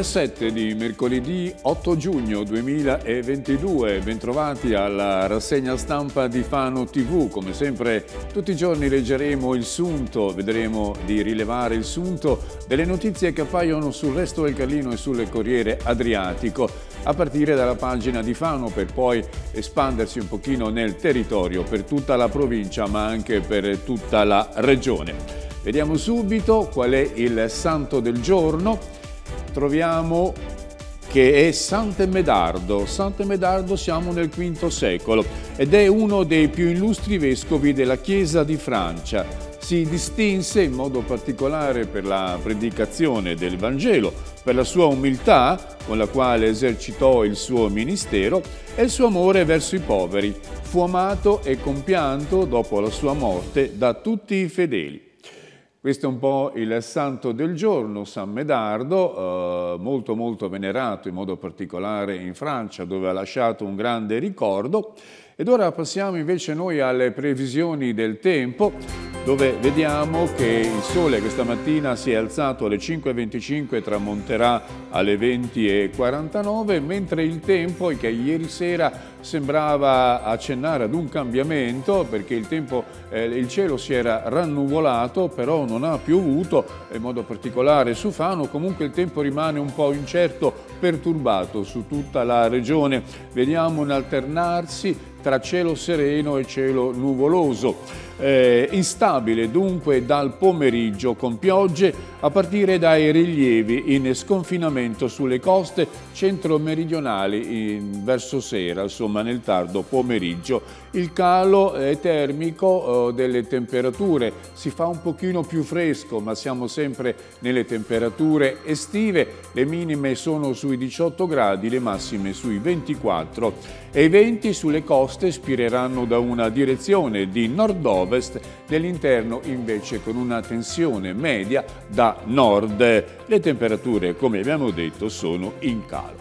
ore 7 di mercoledì 8 giugno 2022, bentrovati alla rassegna stampa di Fano TV. Come sempre tutti i giorni leggeremo il sunto, vedremo di rilevare il sunto delle notizie che appaiono sul resto del Carlino e sul Corriere Adriatico, a partire dalla pagina di Fano per poi espandersi un pochino nel territorio per tutta la provincia ma anche per tutta la regione. Vediamo subito qual è il santo del giorno troviamo che è Sant'Emedardo. Sant'Emedardo siamo nel V secolo ed è uno dei più illustri vescovi della Chiesa di Francia. Si distinse in modo particolare per la predicazione del Vangelo, per la sua umiltà con la quale esercitò il suo ministero e il suo amore verso i poveri. Fu amato e compianto dopo la sua morte da tutti i fedeli. Questo è un po' il santo del giorno, San Medardo, eh, molto molto venerato in modo particolare in Francia dove ha lasciato un grande ricordo. Ed ora passiamo invece noi alle previsioni del tempo dove vediamo che il sole questa mattina si è alzato alle 5.25 e tramonterà alle 20.49 mentre il tempo che ieri sera sembrava accennare ad un cambiamento perché il, tempo, eh, il cielo si era rannuvolato, però non ha piovuto, in modo particolare su Fano, comunque il tempo rimane un po' incerto, perturbato su tutta la regione. Vediamo un alternarsi tra cielo sereno e cielo nuvoloso eh, instabile dunque dal pomeriggio con piogge a partire dai rilievi in sconfinamento sulle coste centro-meridionali verso sera, insomma nel tardo pomeriggio. Il calo eh, termico eh, delle temperature si fa un pochino più fresco ma siamo sempre nelle temperature estive, le minime sono sui 18 gradi, le massime sui 24 e i venti sulle coste spireranno da una direzione di nord-ovest ovest, nell'interno invece con una tensione media da nord. Le temperature, come abbiamo detto, sono in calo.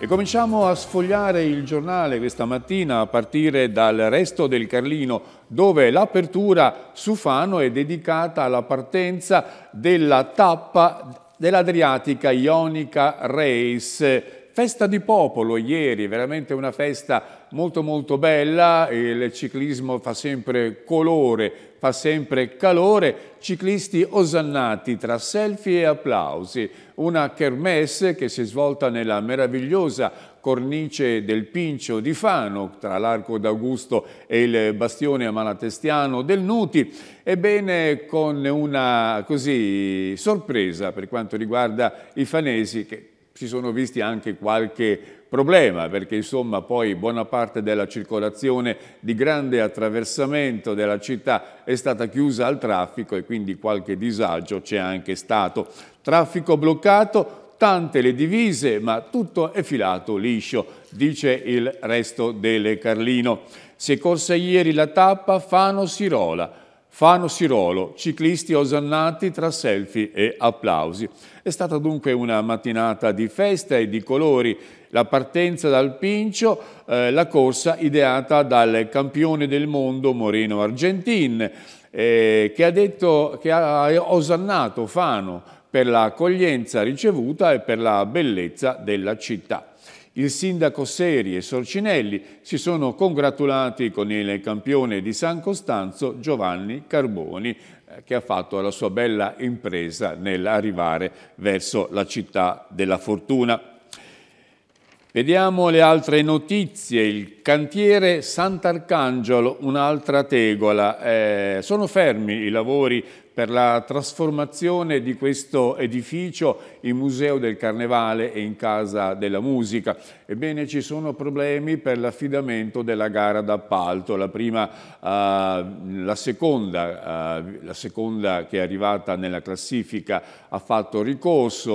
E cominciamo a sfogliare il giornale questa mattina a partire dal resto del Carlino dove l'apertura su Fano è dedicata alla partenza della tappa dell'Adriatica Ionica Race Festa di popolo ieri, veramente una festa molto molto bella, il ciclismo fa sempre colore, fa sempre calore, ciclisti osannati tra selfie e applausi, una kermesse che si è svolta nella meravigliosa cornice del Pincio di Fano, tra l'Arco d'Augusto e il bastione amalatestiano del Nuti, ebbene con una così sorpresa per quanto riguarda i fanesi che si sono visti anche qualche problema perché insomma poi buona parte della circolazione di grande attraversamento della città è stata chiusa al traffico e quindi qualche disagio c'è anche stato. Traffico bloccato, tante le divise, ma tutto è filato liscio, dice il resto delle Carlino. Si è corsa ieri la tappa Fano-Sirola, Fano Sirolo, ciclisti osannati tra selfie e applausi. È stata dunque una mattinata di festa e di colori, la partenza dal Pincio, eh, la corsa ideata dal campione del mondo Moreno Argentin, eh, che, ha detto, che ha osannato Fano per l'accoglienza ricevuta e per la bellezza della città. Il sindaco Seri e Sorcinelli si sono congratulati con il campione di San Costanzo Giovanni Carboni eh, che ha fatto la sua bella impresa nell'arrivare verso la città della fortuna. Vediamo le altre notizie. Il cantiere Sant'Arcangelo, un'altra tegola. Eh, sono fermi i lavori per la trasformazione di questo edificio in museo del carnevale e in casa della musica. Ebbene ci sono problemi per l'affidamento della gara d'appalto, la, uh, la, seconda, uh, la seconda che è arrivata nella classifica ha fatto ricorso,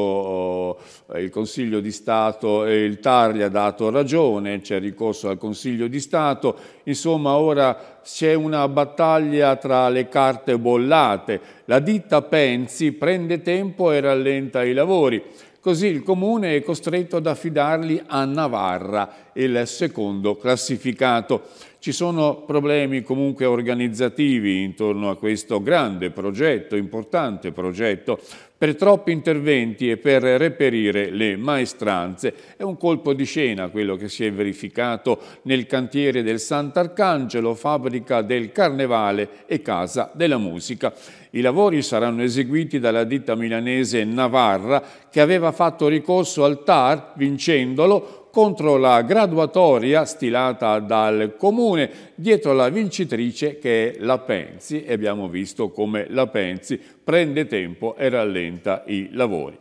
uh, il Consiglio di Stato e il TAR gli ha dato ragione, c'è ricorso al Consiglio di Stato, Insomma, ora c'è una battaglia tra le carte bollate. La ditta Penzi prende tempo e rallenta i lavori. Così il Comune è costretto ad affidarli a Navarra, il secondo classificato. Ci sono problemi comunque organizzativi intorno a questo grande progetto, importante progetto, per troppi interventi e per reperire le maestranze. È un colpo di scena quello che si è verificato nel cantiere del Sant'Arcangelo, fabbrica del Carnevale e Casa della Musica. I lavori saranno eseguiti dalla ditta milanese Navarra che aveva fatto ricorso al TAR vincendolo contro la graduatoria stilata dal Comune dietro la vincitrice che è la Penzi e abbiamo visto come la Penzi prende tempo e rallenta i lavori.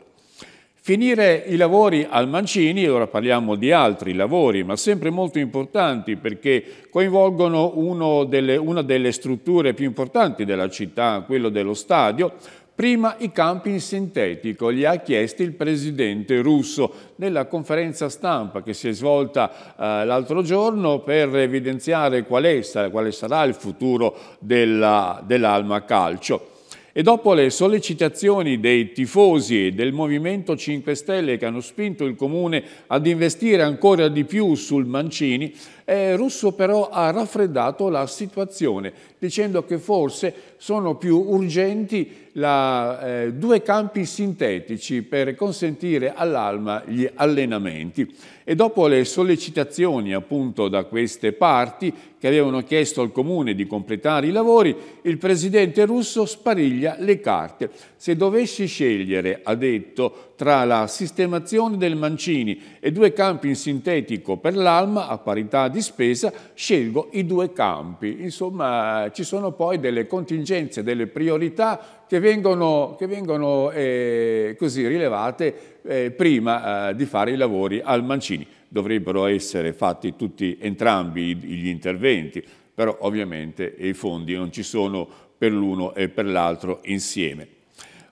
Finire i lavori al Mancini, ora parliamo di altri lavori, ma sempre molto importanti perché coinvolgono delle, una delle strutture più importanti della città, quello dello stadio, Prima i campi in sintetico li ha chiesti il presidente russo nella conferenza stampa che si è svolta eh, l'altro giorno per evidenziare qual è, quale sarà il futuro dell'Alma Calcio. E dopo le sollecitazioni dei tifosi e del Movimento 5 Stelle che hanno spinto il Comune ad investire ancora di più sul Mancini, eh, Russo però ha raffreddato la situazione dicendo che forse sono più urgenti la, eh, due campi sintetici per consentire all'Alma gli allenamenti. E dopo le sollecitazioni appunto da queste parti che avevano chiesto al comune di completare i lavori, il presidente russo spariglia le carte. Se dovessi scegliere, ha detto, tra la sistemazione del Mancini e due campi in sintetico per l'Alma, a parità di spesa, scelgo i due campi. Insomma, ci sono poi delle contingenze, delle priorità che vengono, che vengono eh, così rilevate eh, prima eh, di fare i lavori al Mancini dovrebbero essere fatti tutti, entrambi gli interventi, però ovviamente i fondi non ci sono per l'uno e per l'altro insieme.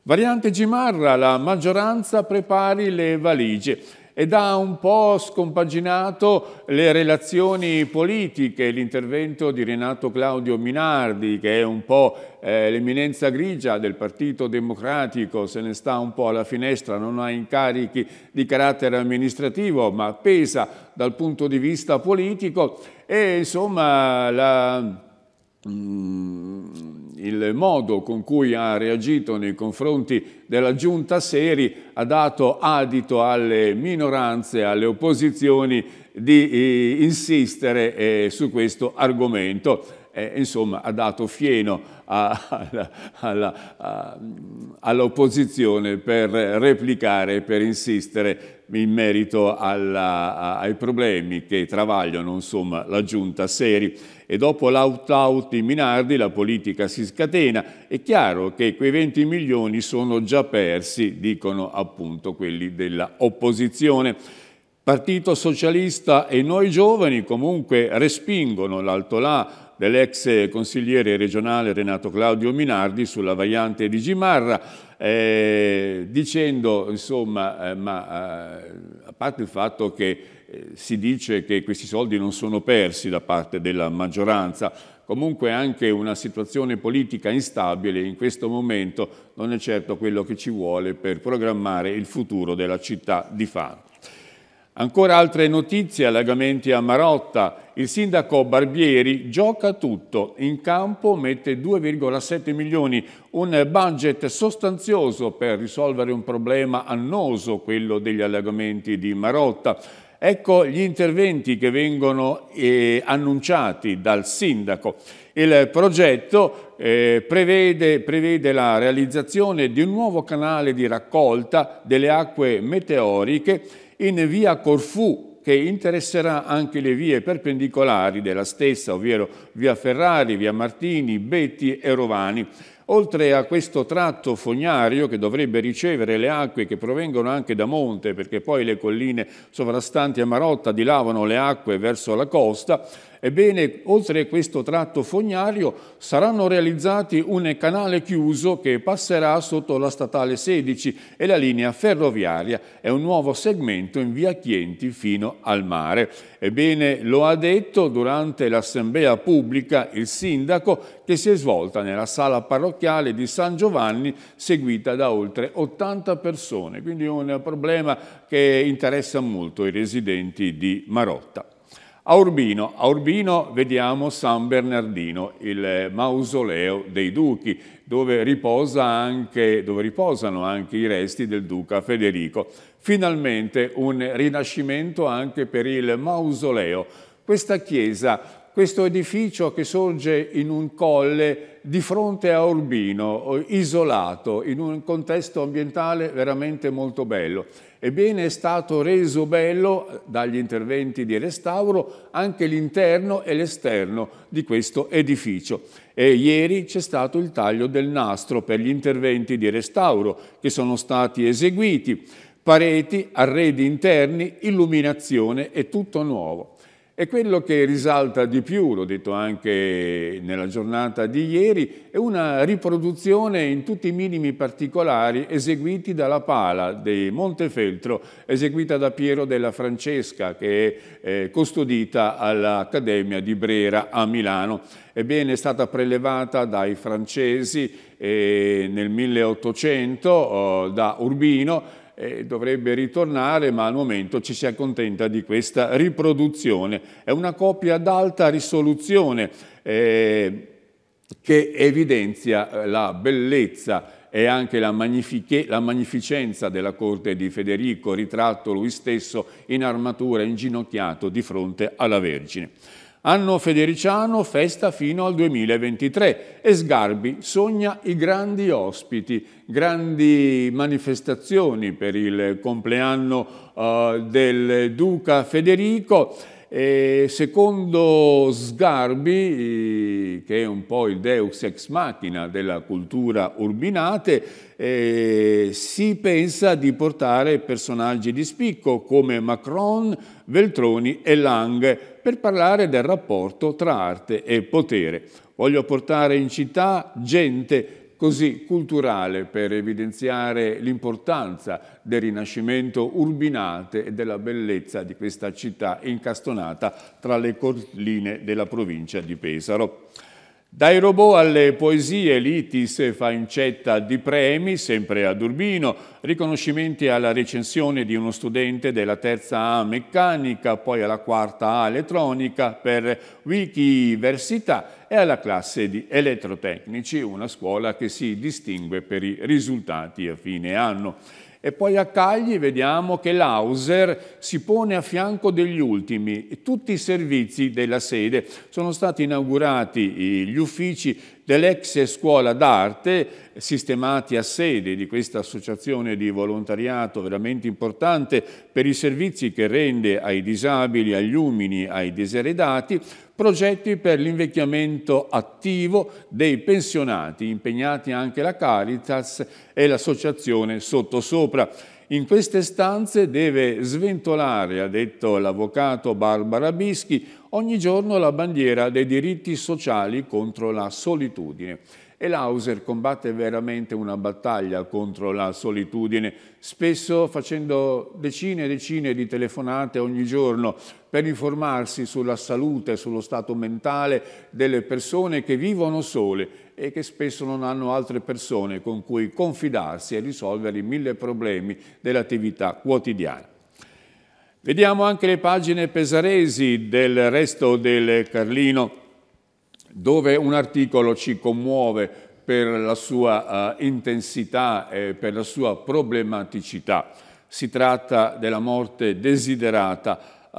Variante Gimarra, la maggioranza prepari le valigie ed ha un po' scompaginato le relazioni politiche, l'intervento di Renato Claudio Minardi, che è un po' eh, l'eminenza grigia del Partito Democratico, se ne sta un po' alla finestra, non ha incarichi di carattere amministrativo, ma pesa dal punto di vista politico e insomma la Mm, il modo con cui ha reagito nei confronti della giunta Seri ha dato adito alle minoranze, alle opposizioni di eh, insistere eh, su questo argomento. Eh, insomma, ha dato fieno all'opposizione per replicare, per insistere in merito alla, ai problemi che travagliano insomma, la giunta seri. E dopo l'out-out di Minardi la politica si scatena. È chiaro che quei 20 milioni sono già persi, dicono appunto quelli dell'opposizione. Partito Socialista e Noi Giovani comunque respingono l'altolà dell'ex consigliere regionale Renato Claudio Minardi sulla variante di Gimarra, eh, dicendo, insomma, eh, ma eh, a parte il fatto che eh, si dice che questi soldi non sono persi da parte della maggioranza, comunque anche una situazione politica instabile in questo momento non è certo quello che ci vuole per programmare il futuro della città di Fano. Ancora altre notizie, allagamenti a Marotta. Il sindaco Barbieri gioca tutto, in campo mette 2,7 milioni, un budget sostanzioso per risolvere un problema annoso, quello degli allagamenti di Marotta. Ecco gli interventi che vengono eh, annunciati dal sindaco. Il progetto eh, prevede, prevede la realizzazione di un nuovo canale di raccolta delle acque meteoriche in via Corfù, che interesserà anche le vie perpendicolari della stessa, ovvero via Ferrari, via Martini, Betti e Rovani. Oltre a questo tratto fognario che dovrebbe ricevere le acque che provengono anche da monte, perché poi le colline sovrastanti a Marotta dilavano le acque verso la costa, Ebbene, oltre questo tratto fognario saranno realizzati un canale chiuso che passerà sotto la statale 16 e la linea ferroviaria e un nuovo segmento in via Chienti fino al mare. Ebbene, lo ha detto durante l'assemblea pubblica il sindaco che si è svolta nella sala parrocchiale di San Giovanni seguita da oltre 80 persone, quindi un problema che interessa molto i residenti di Marotta. A Urbino, a Urbino vediamo San Bernardino, il mausoleo dei duchi, dove, riposa anche, dove riposano anche i resti del duca Federico. Finalmente un rinascimento anche per il mausoleo. Questa chiesa questo edificio che sorge in un colle di fronte a Urbino, eh, isolato, in un contesto ambientale veramente molto bello. Ebbene è stato reso bello eh, dagli interventi di restauro anche l'interno e l'esterno di questo edificio. E ieri c'è stato il taglio del nastro per gli interventi di restauro che sono stati eseguiti, pareti, arredi interni, illuminazione e tutto nuovo. E quello che risalta di più, l'ho detto anche nella giornata di ieri, è una riproduzione in tutti i minimi particolari eseguiti dalla pala di Montefeltro, eseguita da Piero della Francesca, che è eh, custodita all'Accademia di Brera a Milano. Ebbene, è stata prelevata dai francesi eh, nel 1800 da Urbino eh, dovrebbe ritornare, ma al momento ci si accontenta di questa riproduzione. È una copia ad alta risoluzione eh, che evidenzia eh, la bellezza e anche la, la, magnificenza della corte di Federico, ritratto lui stesso in armatura, inginocchiato di fronte alla Vergine. Anno Federiciano, festa fino al 2023 e Sgarbi sogna i grandi ospiti, grandi manifestazioni per il compleanno eh, del Duca Federico e secondo Sgarbi, eh, che è un po' il deus ex machina della cultura urbinate, eh, si pensa di portare personaggi di spicco come Macron, Veltroni e Lang per parlare del rapporto tra arte e potere. Voglio portare in città gente così culturale per evidenziare l'importanza del rinascimento urbinate e della bellezza di questa città incastonata tra le colline della provincia di Pesaro. Dai robot alle poesie, l'ITIS fa incetta di premi, sempre ad Urbino, riconoscimenti alla recensione di uno studente della terza A meccanica, poi alla quarta A elettronica per Wikiversità e alla classe di elettrotecnici, una scuola che si distingue per i risultati a fine anno. E poi a Cagli vediamo che l'Auser si pone a fianco degli ultimi. Tutti i servizi della sede sono stati inaugurati gli uffici dell'ex scuola d'arte sistemati a sede di questa associazione di volontariato veramente importante per i servizi che rende ai disabili, agli umini, ai diseredati, progetti per l'invecchiamento attivo dei pensionati, impegnati anche la Caritas e l'associazione Sottosopra. In queste stanze deve sventolare, ha detto l'avvocato Barbara Bischi, ogni giorno la bandiera dei diritti sociali contro la solitudine. E Lauser combatte veramente una battaglia contro la solitudine, spesso facendo decine e decine di telefonate ogni giorno per informarsi sulla salute, sullo stato mentale delle persone che vivono sole e che spesso non hanno altre persone con cui confidarsi e risolvere i mille problemi dell'attività quotidiana. Vediamo anche le pagine pesaresi del resto del Carlino, dove un articolo ci commuove per la sua uh, intensità e per la sua problematicità. Si tratta della morte desiderata uh,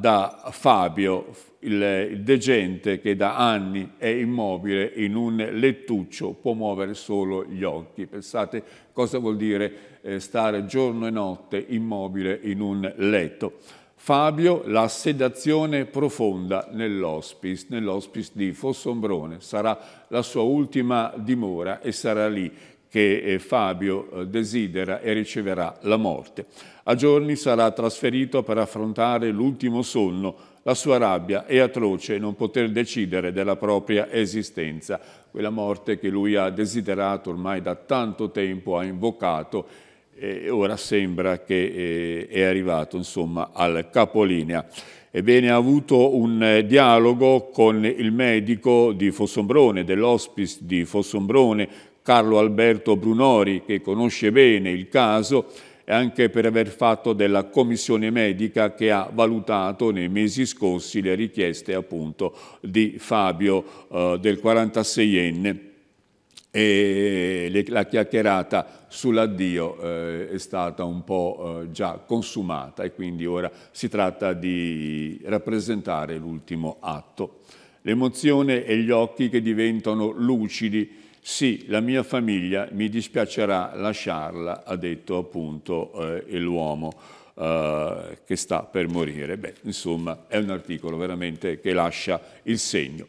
da Fabio, il, il degente che da anni è immobile in un lettuccio può muovere solo gli occhi. Pensate cosa vuol dire eh, stare giorno e notte immobile in un letto. Fabio, la sedazione profonda nell'hospice, nell'hospice di Fossombrone, sarà la sua ultima dimora e sarà lì che eh, Fabio eh, desidera e riceverà la morte. A giorni sarà trasferito per affrontare l'ultimo sonno la sua rabbia è atroce non poter decidere della propria esistenza, quella morte che lui ha desiderato ormai da tanto tempo, ha invocato e ora sembra che eh, è arrivato insomma al capolinea. Ebbene, ha avuto un eh, dialogo con il medico di Fossombrone, dell'ospice di Fossombrone, Carlo Alberto Brunori, che conosce bene il caso e anche per aver fatto della commissione medica che ha valutato nei mesi scorsi le richieste appunto di Fabio eh, del 46enne e le, la chiacchierata sull'addio eh, è stata un po' eh, già consumata e quindi ora si tratta di rappresentare l'ultimo atto. L'emozione e gli occhi che diventano lucidi sì, la mia famiglia mi dispiacerà lasciarla, ha detto appunto eh, l'uomo eh, che sta per morire. Beh, insomma, è un articolo veramente che lascia il segno.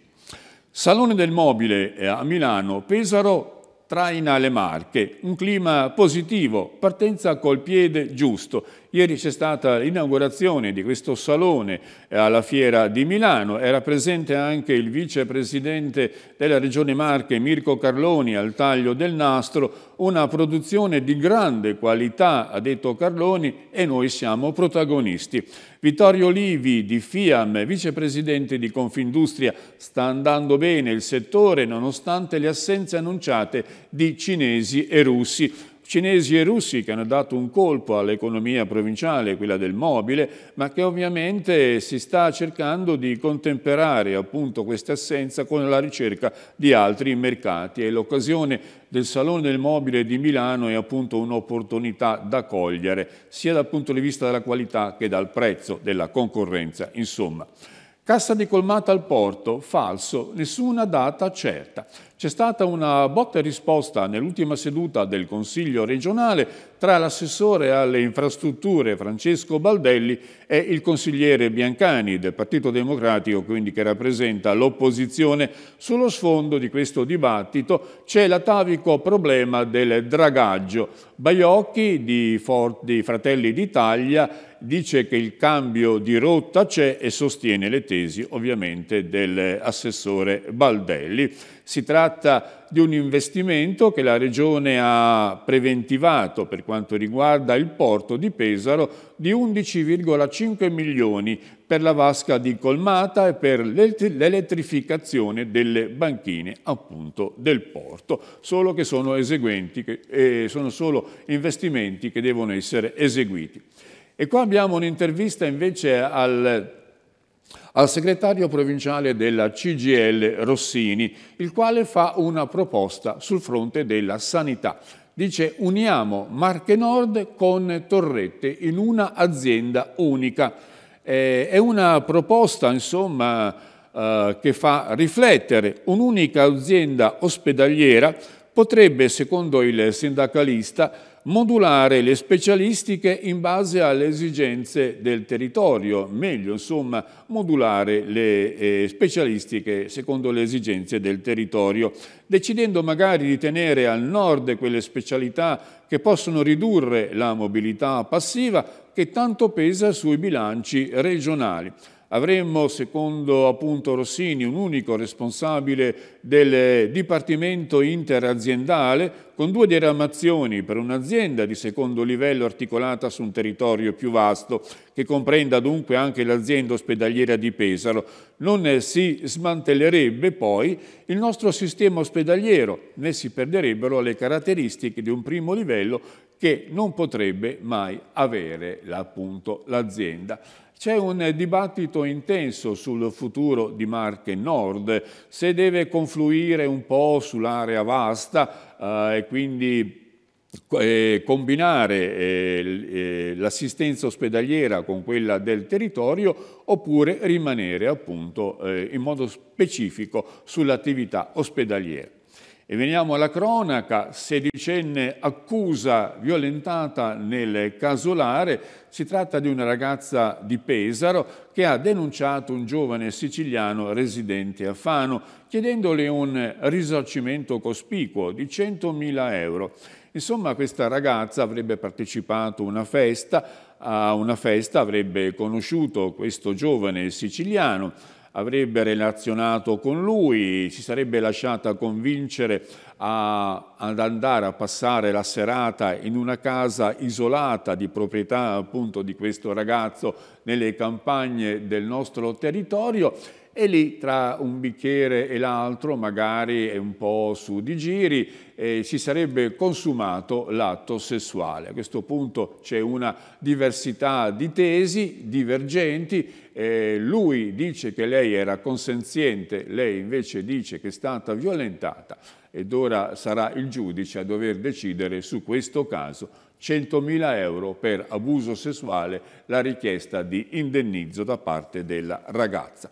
Salone del mobile eh, a Milano, Pesaro traina le Marche, un clima positivo, partenza col piede giusto Ieri c'è stata l'inaugurazione di questo salone eh, alla Fiera di Milano, era presente anche il vicepresidente della Regione Marche Mirko Carloni al taglio del nastro, una produzione di grande qualità, ha detto Carloni, e noi siamo protagonisti. Vittorio Livi di FIAM, vicepresidente di Confindustria, sta andando bene il settore nonostante le assenze annunciate di cinesi e russi cinesi e russi che hanno dato un colpo all'economia provinciale, quella del mobile, ma che ovviamente si sta cercando di contemperare appunto questa assenza con la ricerca di altri mercati e l'occasione del Salone del Mobile di Milano è appunto un'opportunità da cogliere, sia dal punto di vista della qualità che dal prezzo della concorrenza, insomma. Cassa di colmata al porto, falso, nessuna data certa. C'è stata una botta e risposta nell'ultima seduta del Consiglio regionale tra l'assessore alle infrastrutture Francesco Baldelli e il consigliere Biancani del Partito Democratico, quindi che rappresenta l'opposizione. Sullo sfondo di questo dibattito c'è l'atavico problema del dragaggio. Baiocchi di, Fort, di Fratelli d'Italia dice che il cambio di rotta c'è e sostiene le tesi ovviamente dell'assessore Baldelli. Si tratta tratta di un investimento che la Regione ha preventivato per quanto riguarda il porto di Pesaro di 11,5 milioni per la vasca di colmata e per l'elettrificazione delle banchine appunto del porto, solo che sono, che, eh, sono solo investimenti che devono essere eseguiti. E qua abbiamo un'intervista invece al al segretario provinciale della CGL Rossini, il quale fa una proposta sul fronte della sanità. Dice uniamo Marche Nord con Torrette in una azienda unica. Eh, è una proposta insomma, eh, che fa riflettere un'unica azienda ospedaliera potrebbe, secondo il sindacalista, modulare le specialistiche in base alle esigenze del territorio, meglio insomma modulare le eh, specialistiche secondo le esigenze del territorio, decidendo magari di tenere al nord quelle specialità che possono ridurre la mobilità passiva che tanto pesa sui bilanci regionali avremmo, secondo appunto Rossini, un unico responsabile del Dipartimento interaziendale con due diramazioni per un'azienda di secondo livello articolata su un territorio più vasto, che comprenda dunque anche l'azienda ospedaliera di Pesaro. Non si smantellerebbe poi il nostro sistema ospedaliero, né si perderebbero le caratteristiche di un primo livello che non potrebbe mai avere l'azienda. C'è un dibattito intenso sul futuro di Marche Nord, se deve confluire un po' sull'area vasta eh, e quindi eh, combinare eh, eh l'assistenza ospedaliera con quella del territorio oppure rimanere appunto eh, in modo specifico sull'attività ospedaliera. E veniamo alla cronaca, sedicenne accusa violentata nel casolare, si tratta di una ragazza di Pesaro che ha denunciato un giovane siciliano residente a Fano chiedendole un risarcimento cospicuo di 100.000 euro. Insomma questa ragazza avrebbe partecipato a una festa, a una festa avrebbe conosciuto questo giovane siciliano, avrebbe relazionato con lui, si sarebbe lasciata convincere a, ad andare a passare la serata in una casa isolata di proprietà appunto di questo ragazzo nelle campagne del nostro territorio e lì tra un bicchiere e l'altro, magari è un po' su di giri, eh, si sarebbe consumato l'atto sessuale. A questo punto c'è una diversità di tesi divergenti, eh, lui dice che lei era consenziente, lei invece dice che è stata violentata ed ora sarà il giudice a dover decidere su questo caso 100.000 euro per abuso sessuale la richiesta di indennizzo da parte della ragazza.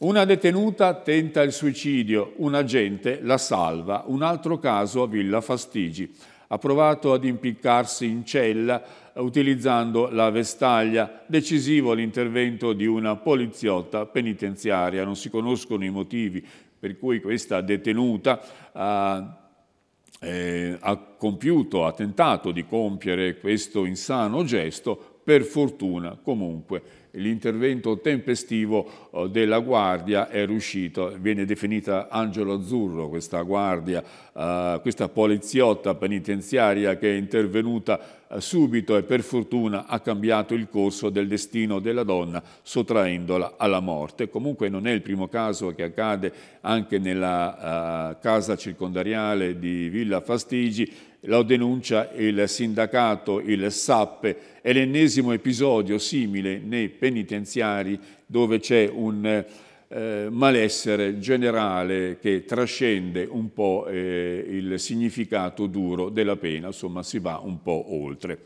Una detenuta tenta il suicidio, un agente la salva, un altro caso a Villa Fastigi. Ha provato ad impiccarsi in cella eh, utilizzando la vestaglia, decisivo l'intervento di una poliziotta penitenziaria. Non si conoscono i motivi per cui questa detenuta ha, eh, eh, ha compiuto, ha tentato di compiere questo insano gesto, per fortuna comunque l'intervento tempestivo eh, della Guardia è riuscito, viene definita Angelo Azzurro questa Guardia, eh, questa poliziotta penitenziaria che è intervenuta eh, subito e per fortuna ha cambiato il corso del destino della donna sottraendola alla morte. Comunque non è il primo caso che accade anche nella casa circondariale di Villa Fastigi, lo denuncia il sindacato, il SAP, è l'ennesimo episodio simile nei penitenziari dove c'è un eh, malessere generale che trascende un po' eh, il significato duro della pena, insomma si va un po' oltre.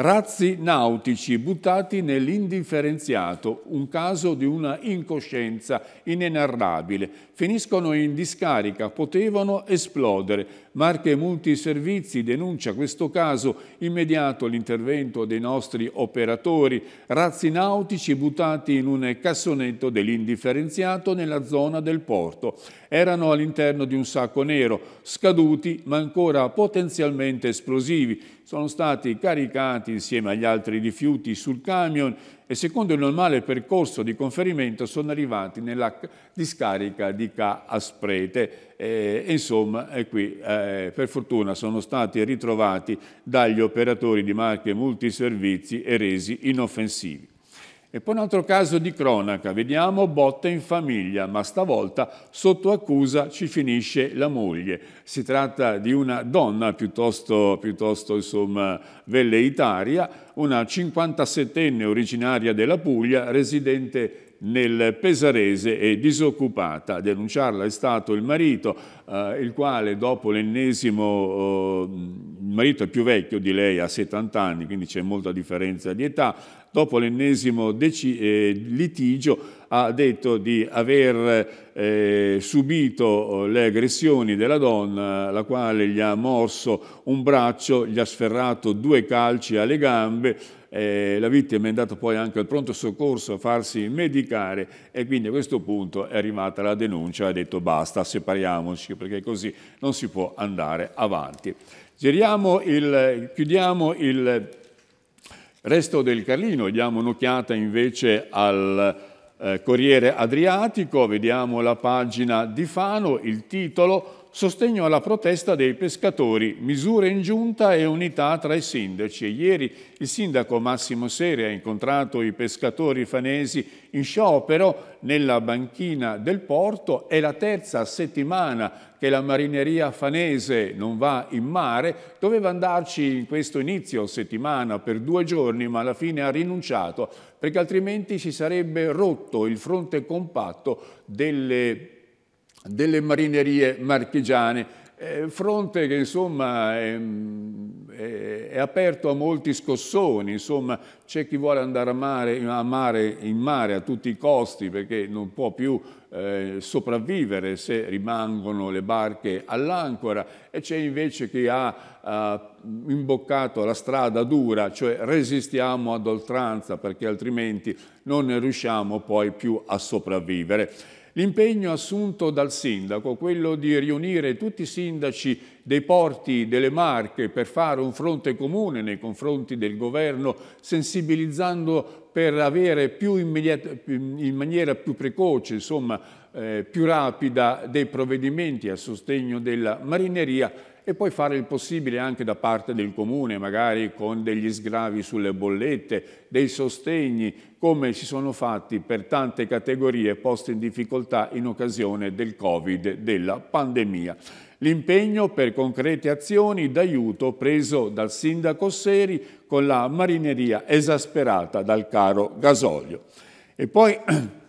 Razzi nautici buttati nell'indifferenziato, un caso di una incoscienza inenarrabile. Finiscono in discarica, potevano esplodere. Marche Multiservizi denuncia questo caso, immediato l'intervento dei nostri operatori. Razzi nautici buttati in un cassonetto dell'indifferenziato nella zona del porto. Erano all'interno di un sacco nero, scaduti ma ancora potenzialmente esplosivi sono stati caricati insieme agli altri rifiuti sul camion e secondo il normale percorso di conferimento sono arrivati nella discarica di Ca Asprete. E, insomma, e qui eh, per fortuna sono stati ritrovati dagli operatori di marche multiservizi e resi inoffensivi. E poi un altro caso di cronaca, vediamo botte in famiglia, ma stavolta sotto accusa ci finisce la moglie. Si tratta di una donna piuttosto, piuttosto insomma, velleitaria, una 57enne originaria della Puglia, residente nel Pesarese e disoccupata. A denunciarla è stato il marito, eh, il quale dopo l'ennesimo, eh, il marito è più vecchio di lei, ha 70 anni, quindi c'è molta differenza di età, dopo l'ennesimo eh, litigio, ha detto di aver eh, subito oh, le aggressioni della donna, la quale gli ha morso un braccio, gli ha sferrato due calci alle gambe, eh, la vittima è andata poi anche al pronto soccorso a farsi medicare e quindi a questo punto è arrivata la denuncia ha detto basta, separiamoci perché così non si può andare avanti. Giriamo il, chiudiamo il Resto del Carlino, diamo un'occhiata invece al eh, Corriere Adriatico, vediamo la pagina di Fano, il titolo sostegno alla protesta dei pescatori, misure in giunta e unità tra i sindaci. ieri il sindaco Massimo Seri ha incontrato i pescatori fanesi in sciopero nella banchina del porto. È la terza settimana che la marineria fanese non va in mare. Doveva andarci in questo inizio settimana per due giorni, ma alla fine ha rinunciato perché altrimenti si sarebbe rotto il fronte compatto delle delle marinerie marchigiane. Eh, fronte che insomma è, è, è, aperto a molti scossoni, insomma c'è chi vuole andare a mare, a mare, in mare a tutti i costi perché non può più eh, sopravvivere se rimangono le barche all'ancora e c'è invece chi ha, ha imboccato la strada dura, cioè resistiamo ad oltranza perché altrimenti non ne riusciamo poi più a sopravvivere. L'impegno assunto dal sindaco, quello di riunire tutti i sindaci dei porti delle Marche per fare un fronte comune nei confronti del governo, sensibilizzando per avere in maniera più precoce, insomma, eh, più rapida dei provvedimenti a sostegno della marineria, e poi fare il possibile anche da parte del comune, magari con degli sgravi sulle bollette, dei sostegni, come si sono fatti per tante categorie poste in difficoltà in occasione del Covid, della pandemia. L'impegno per concrete azioni d'aiuto preso dal sindaco Seri con la marineria esasperata dal caro gasolio. E poi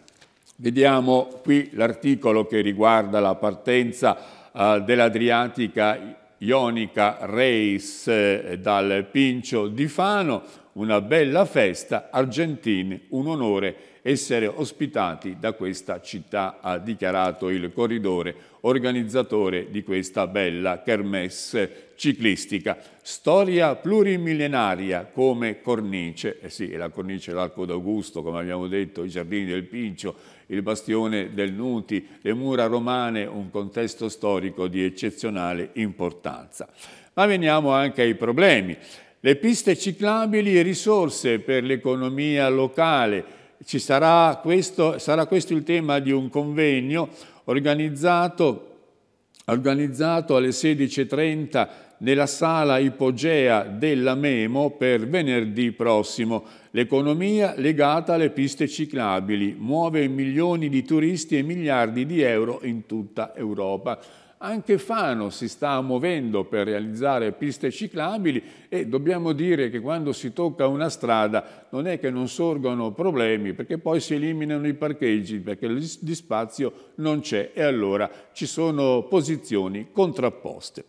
vediamo qui l'articolo che riguarda la partenza eh, dell'Adriatica Ionica Reis eh, dal Pincio di Fano, una bella festa, argentini, un onore essere ospitati da questa città, ha dichiarato il corridore, organizzatore di questa bella kermesse ciclistica. Storia plurimillenaria come cornice, eh sì, la cornice dell'Arco d'Augusto, come abbiamo detto, i giardini del Pincio, il bastione del Nuti, le mura romane, un contesto storico di eccezionale importanza. Ma veniamo anche ai problemi. Le piste ciclabili, e risorse per l'economia locale. Sarà questo, sarà questo il tema di un convegno organizzato, organizzato alle 16.30 nella sala ipogea della Memo per venerdì prossimo. L'economia legata alle piste ciclabili muove milioni di turisti e miliardi di euro in tutta Europa. Anche Fano si sta muovendo per realizzare piste ciclabili e dobbiamo dire che quando si tocca una strada non è che non sorgono problemi perché poi si eliminano i parcheggi perché di spazio non c'è e allora ci sono posizioni contrapposte.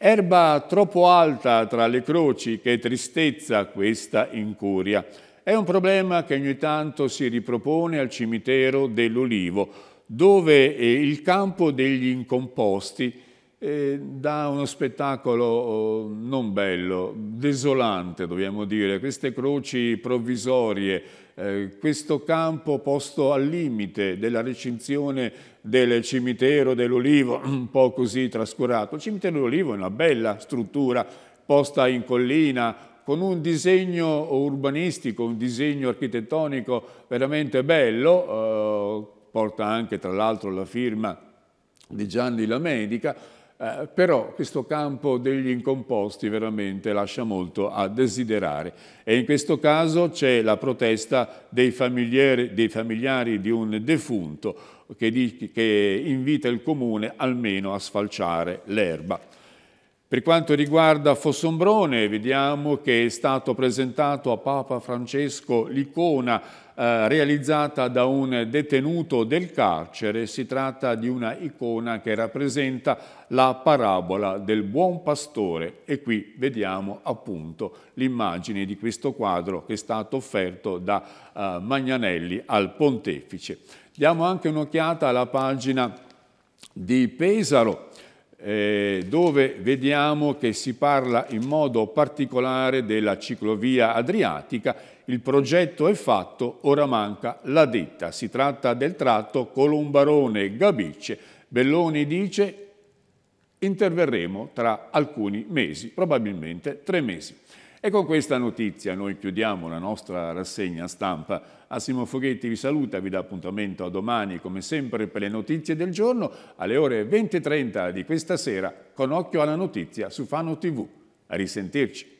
Erba troppo alta tra le croci, che tristezza questa incuria. È un problema che ogni tanto si ripropone al cimitero dell'Ulivo, dove eh, il campo degli incomposti eh, dà uno spettacolo oh, non bello, desolante dobbiamo dire, queste croci provvisorie eh, questo campo posto al limite della recinzione del cimitero dell'Olivo, un po' così trascurato. Il cimitero dell'Olivo è una bella struttura posta in collina, con un disegno urbanistico, un disegno architettonico veramente bello, eh, porta anche tra l'altro la firma di Gianni Lamedica, eh, però questo campo degli incomposti veramente lascia molto a desiderare e in questo caso c'è la protesta dei familiari, dei familiari di un defunto che, che invita il comune almeno a sfalciare l'erba. Per quanto riguarda Fossombrone, vediamo che è stato presentato a Papa Francesco l'icona eh, realizzata da un detenuto del carcere. Si tratta di una icona che rappresenta la parabola del buon pastore e qui vediamo appunto l'immagine di questo quadro che è stato offerto da eh, Magnanelli al pontefice. Diamo anche un'occhiata alla pagina di Pesaro eh, dove vediamo che si parla in modo particolare della ciclovia adriatica. Il progetto è fatto, ora manca la ditta. Si tratta del tratto colombarone gabicce Belloni dice interverremo tra alcuni mesi, probabilmente tre mesi. E con questa notizia noi chiudiamo la nostra rassegna stampa Massimo Foghetti vi saluta, vi dà appuntamento a domani come sempre per le notizie del giorno alle ore 20.30 di questa sera con occhio alla notizia su Fano TV. A risentirci.